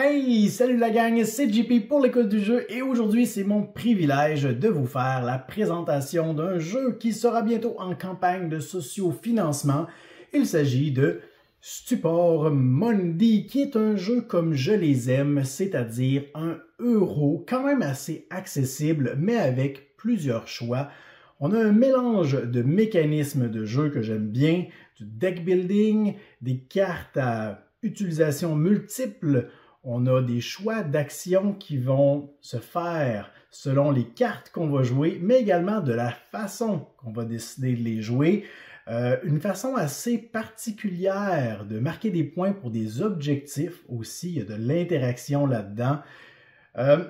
Hey, salut la gang, c'est JP pour l'école du jeu et aujourd'hui c'est mon privilège de vous faire la présentation d'un jeu qui sera bientôt en campagne de socio-financement. Il s'agit de Stupor Mundi, qui est un jeu comme je les aime, c'est-à-dire un euro quand même assez accessible mais avec plusieurs choix. On a un mélange de mécanismes de jeu que j'aime bien, du deck building, des cartes à utilisation multiple, on a des choix d'action qui vont se faire selon les cartes qu'on va jouer, mais également de la façon qu'on va décider de les jouer. Euh, une façon assez particulière de marquer des points pour des objectifs aussi, il y a de l'interaction là-dedans. Euh,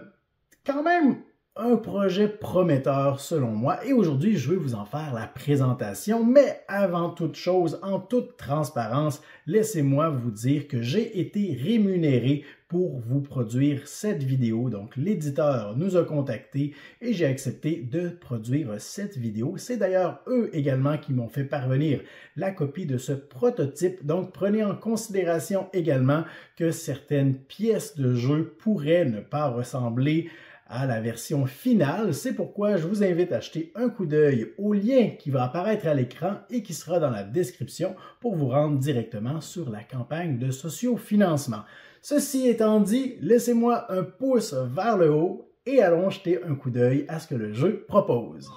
quand même un projet prometteur selon moi et aujourd'hui je vais vous en faire la présentation, mais avant toute chose, en toute transparence, laissez-moi vous dire que j'ai été rémunéré pour vous produire cette vidéo. Donc l'éditeur nous a contactés et j'ai accepté de produire cette vidéo. C'est d'ailleurs eux également qui m'ont fait parvenir la copie de ce prototype. Donc prenez en considération également que certaines pièces de jeu pourraient ne pas ressembler à la version finale. C'est pourquoi je vous invite à jeter un coup d'œil au lien qui va apparaître à l'écran et qui sera dans la description pour vous rendre directement sur la campagne de sociofinancement. Ceci étant dit, laissez-moi un pouce vers le haut et allons jeter un coup d'œil à ce que le jeu propose.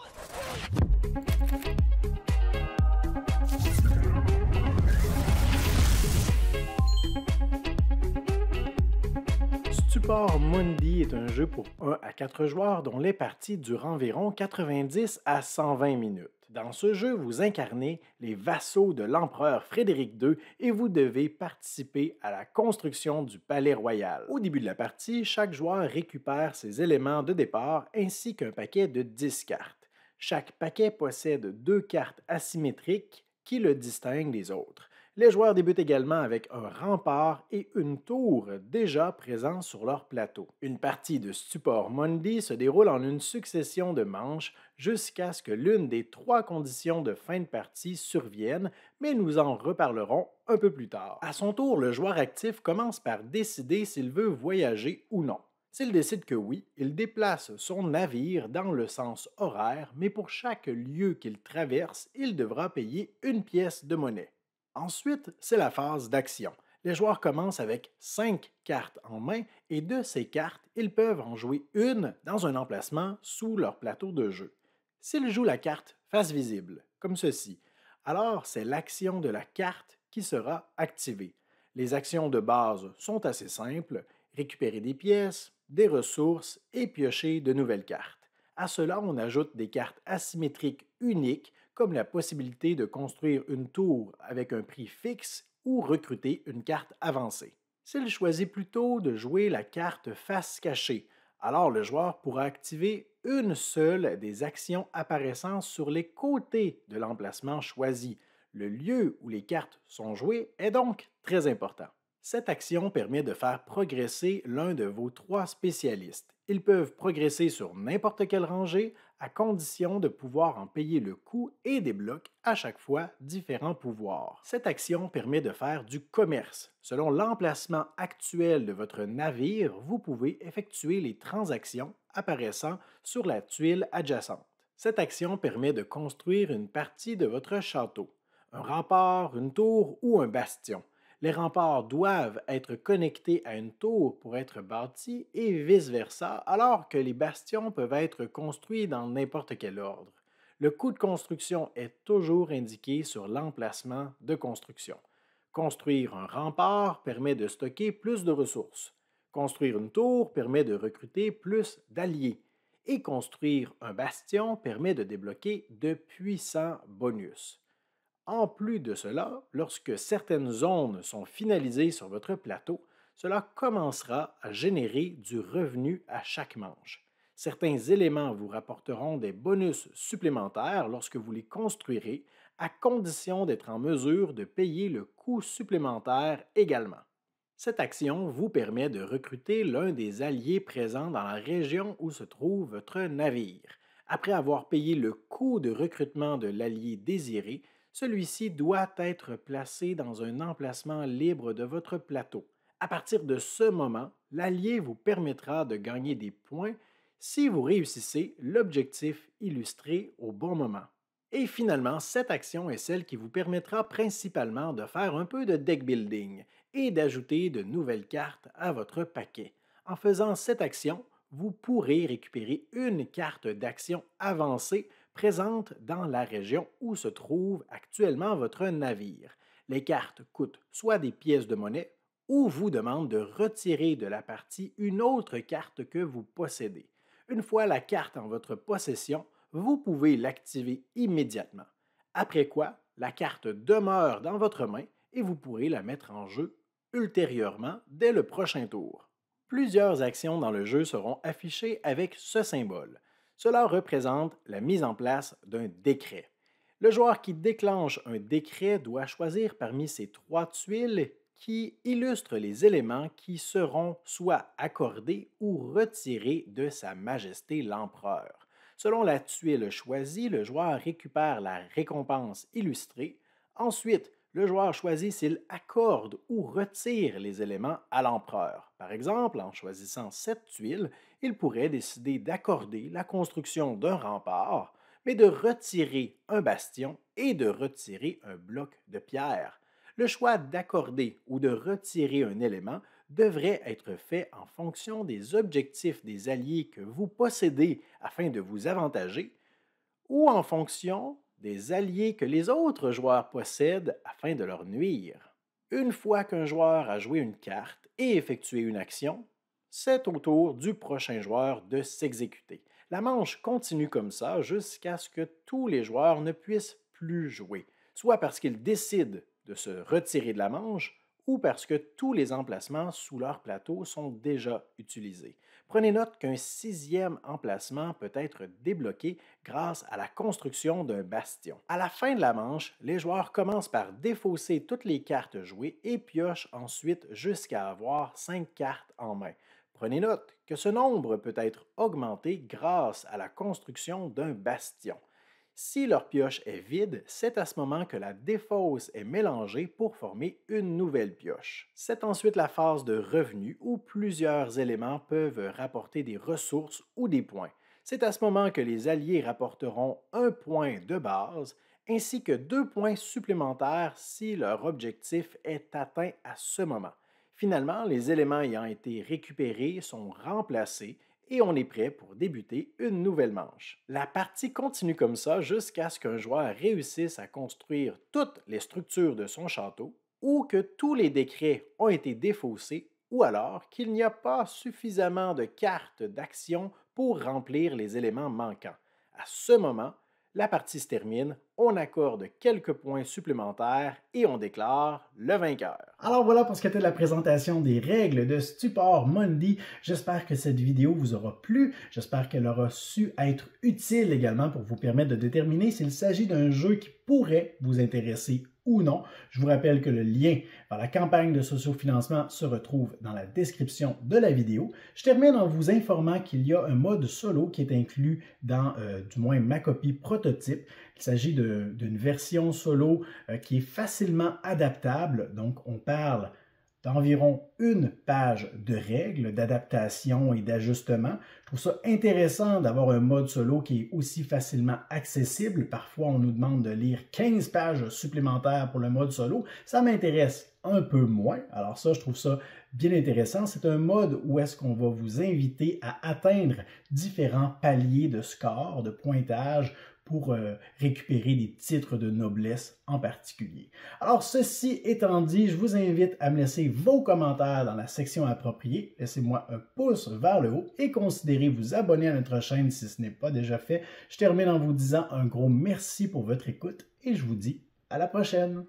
Sport Mundi est un jeu pour 1 à 4 joueurs dont les parties durent environ 90 à 120 minutes. Dans ce jeu, vous incarnez les vassaux de l'empereur Frédéric II et vous devez participer à la construction du palais royal. Au début de la partie, chaque joueur récupère ses éléments de départ ainsi qu'un paquet de 10 cartes. Chaque paquet possède deux cartes asymétriques qui le distinguent des autres. Les joueurs débutent également avec un rempart et une tour déjà présents sur leur plateau. Une partie de Support Monday se déroule en une succession de manches jusqu'à ce que l'une des trois conditions de fin de partie survienne, mais nous en reparlerons un peu plus tard. À son tour, le joueur actif commence par décider s'il veut voyager ou non. S'il décide que oui, il déplace son navire dans le sens horaire, mais pour chaque lieu qu'il traverse, il devra payer une pièce de monnaie. Ensuite, c'est la phase d'action. Les joueurs commencent avec 5 cartes en main et de ces cartes, ils peuvent en jouer une dans un emplacement sous leur plateau de jeu. S'ils jouent la carte face visible, comme ceci, alors c'est l'action de la carte qui sera activée. Les actions de base sont assez simples, récupérer des pièces, des ressources et piocher de nouvelles cartes. À cela, on ajoute des cartes asymétriques uniques comme la possibilité de construire une tour avec un prix fixe ou recruter une carte avancée. S'il choisit plutôt de jouer la carte face cachée, alors le joueur pourra activer une seule des actions apparaissant sur les côtés de l'emplacement choisi. Le lieu où les cartes sont jouées est donc très important. Cette action permet de faire progresser l'un de vos trois spécialistes. Ils peuvent progresser sur n'importe quelle rangée à condition de pouvoir en payer le coût et débloque à chaque fois différents pouvoirs. Cette action permet de faire du commerce. Selon l'emplacement actuel de votre navire, vous pouvez effectuer les transactions apparaissant sur la tuile adjacente. Cette action permet de construire une partie de votre château, un rempart, une tour ou un bastion. Les remparts doivent être connectés à une tour pour être bâtis et vice-versa, alors que les bastions peuvent être construits dans n'importe quel ordre. Le coût de construction est toujours indiqué sur l'emplacement de construction. Construire un rempart permet de stocker plus de ressources. Construire une tour permet de recruter plus d'alliés. Et construire un bastion permet de débloquer de puissants bonus. En plus de cela, lorsque certaines zones sont finalisées sur votre plateau, cela commencera à générer du revenu à chaque manche. Certains éléments vous rapporteront des bonus supplémentaires lorsque vous les construirez, à condition d'être en mesure de payer le coût supplémentaire également. Cette action vous permet de recruter l'un des alliés présents dans la région où se trouve votre navire. Après avoir payé le coût de recrutement de l'allié désiré, celui-ci doit être placé dans un emplacement libre de votre plateau. À partir de ce moment, l'allié vous permettra de gagner des points si vous réussissez l'objectif illustré au bon moment. Et finalement, cette action est celle qui vous permettra principalement de faire un peu de deck building et d'ajouter de nouvelles cartes à votre paquet. En faisant cette action, vous pourrez récupérer une carte d'action avancée présente dans la région où se trouve actuellement votre navire. Les cartes coûtent soit des pièces de monnaie ou vous demandent de retirer de la partie une autre carte que vous possédez. Une fois la carte en votre possession, vous pouvez l'activer immédiatement. Après quoi, la carte demeure dans votre main et vous pourrez la mettre en jeu ultérieurement dès le prochain tour. Plusieurs actions dans le jeu seront affichées avec ce symbole. Cela représente la mise en place d'un décret. Le joueur qui déclenche un décret doit choisir parmi ces trois tuiles qui illustrent les éléments qui seront soit accordés ou retirés de Sa Majesté l'Empereur. Selon la tuile choisie, le joueur récupère la récompense illustrée. Ensuite, le joueur choisit s'il accorde ou retire les éléments à l'empereur. Par exemple, en choisissant cette tuile, il pourrait décider d'accorder la construction d'un rempart, mais de retirer un bastion et de retirer un bloc de pierre. Le choix d'accorder ou de retirer un élément devrait être fait en fonction des objectifs des alliés que vous possédez afin de vous avantager ou en fonction des alliés que les autres joueurs possèdent afin de leur nuire. Une fois qu'un joueur a joué une carte et effectué une action, c'est au tour du prochain joueur de s'exécuter. La manche continue comme ça jusqu'à ce que tous les joueurs ne puissent plus jouer, soit parce qu'ils décident de se retirer de la manche ou parce que tous les emplacements sous leur plateau sont déjà utilisés. Prenez note qu'un sixième emplacement peut être débloqué grâce à la construction d'un bastion. À la fin de la manche, les joueurs commencent par défausser toutes les cartes jouées et piochent ensuite jusqu'à avoir cinq cartes en main. Prenez note que ce nombre peut être augmenté grâce à la construction d'un bastion. Si leur pioche est vide, c'est à ce moment que la défausse est mélangée pour former une nouvelle pioche. C'est ensuite la phase de revenu où plusieurs éléments peuvent rapporter des ressources ou des points. C'est à ce moment que les alliés rapporteront un point de base ainsi que deux points supplémentaires si leur objectif est atteint à ce moment. Finalement, les éléments ayant été récupérés sont remplacés et on est prêt pour débuter une nouvelle manche. La partie continue comme ça jusqu'à ce qu'un joueur réussisse à construire toutes les structures de son château ou que tous les décrets ont été défaussés ou alors qu'il n'y a pas suffisamment de cartes d'action pour remplir les éléments manquants. À ce moment, la partie se termine, on accorde quelques points supplémentaires et on déclare le vainqueur. Alors voilà pour ce qui était de la présentation des règles de Stupor Monday. J'espère que cette vidéo vous aura plu. J'espère qu'elle aura su être utile également pour vous permettre de déterminer s'il s'agit d'un jeu qui pourrait vous intéresser ou non. Je vous rappelle que le lien vers la campagne de sociofinancement se retrouve dans la description de la vidéo. Je termine en vous informant qu'il y a un mode solo qui est inclus dans, euh, du moins, ma copie prototype. Il s'agit d'une version solo euh, qui est facilement adaptable. Donc, on parle d'environ une page de règles, d'adaptation et d'ajustement. Je trouve ça intéressant d'avoir un mode solo qui est aussi facilement accessible. Parfois, on nous demande de lire 15 pages supplémentaires pour le mode solo. Ça m'intéresse un peu moins. Alors ça, je trouve ça bien intéressant. C'est un mode où est-ce qu'on va vous inviter à atteindre différents paliers de score, de pointage, pour euh, récupérer des titres de noblesse en particulier. Alors, ceci étant dit, je vous invite à me laisser vos commentaires dans la section appropriée. Laissez-moi un pouce vers le haut et considérez vous abonner à notre chaîne si ce n'est pas déjà fait. Je termine en vous disant un gros merci pour votre écoute et je vous dis à la prochaine.